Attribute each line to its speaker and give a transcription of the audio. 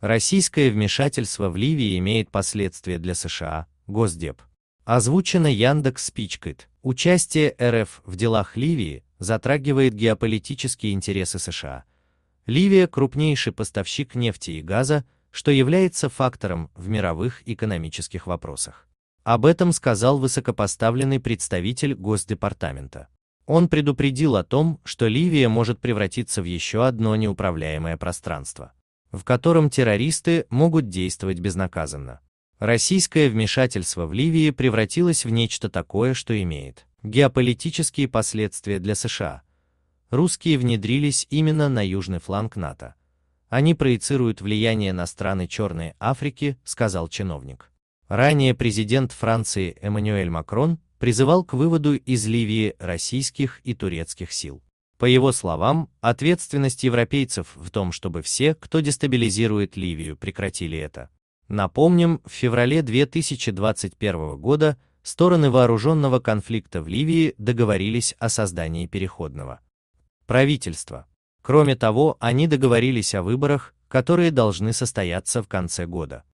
Speaker 1: Российское вмешательство в Ливии имеет последствия для США, Госдеп. Озвучено Яндекс Спичкет. Участие РФ в делах Ливии затрагивает геополитические интересы США. Ливия – крупнейший поставщик нефти и газа, что является фактором в мировых экономических вопросах. Об этом сказал высокопоставленный представитель Госдепартамента. Он предупредил о том, что Ливия может превратиться в еще одно неуправляемое пространство в котором террористы могут действовать безнаказанно. Российское вмешательство в Ливии превратилось в нечто такое, что имеет геополитические последствия для США. Русские внедрились именно на южный фланг НАТО. Они проецируют влияние на страны Черной Африки, сказал чиновник. Ранее президент Франции Эммануэль Макрон призывал к выводу из Ливии российских и турецких сил. По его словам, ответственность европейцев в том, чтобы все, кто дестабилизирует Ливию, прекратили это. Напомним, в феврале 2021 года стороны вооруженного конфликта в Ливии договорились о создании переходного правительства. Кроме того, они договорились о выборах, которые должны состояться в конце года.